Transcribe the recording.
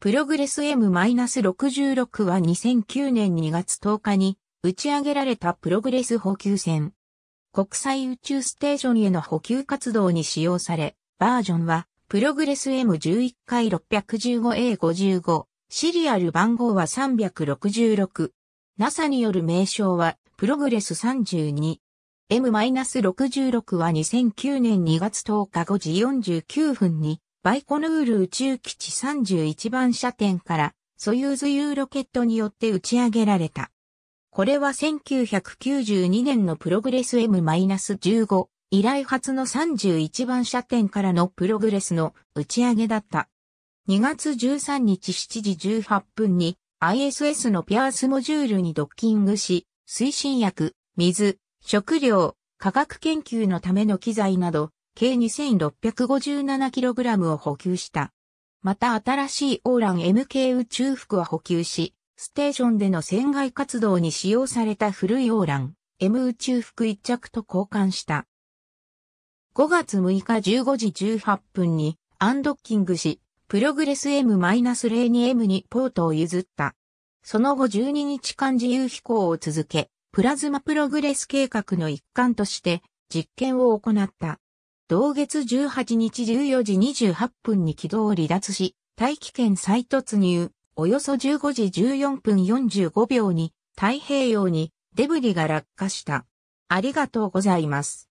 プログレス M-66 は2009年2月10日に打ち上げられたプログレス補給船。国際宇宙ステーションへの補給活動に使用され、バージョンはプログレス M11 回 615A55、シリアル番号は366。NASA による名称はプログレス32。M-66 は2009年2月10日5時49分にバイコヌール宇宙基地31番射点からソユーズ U ロケットによって打ち上げられた。これは1992年のプログレス M-15 以来初の31番射点からのプログレスの打ち上げだった。2月13日7時18分に ISS のピアースモジュールにドッキングし、推進薬、水、食料、科学研究のための機材など計 2657kg を補給した。また新しいオーラン MK 宇宙服は補給し、ステーションでの船外活動に使用された古いオーラン M 宇宙服一着と交換した。5月6日15時18分にアンドッキングし、プログレス M-02M にポートを譲った。その後12日間自由飛行を続け、プラズマプログレス計画の一環として実験を行った。同月18日14時28分に軌道を離脱し、大気圏再突入、およそ15時14分45秒に太平洋にデブリが落下した。ありがとうございます。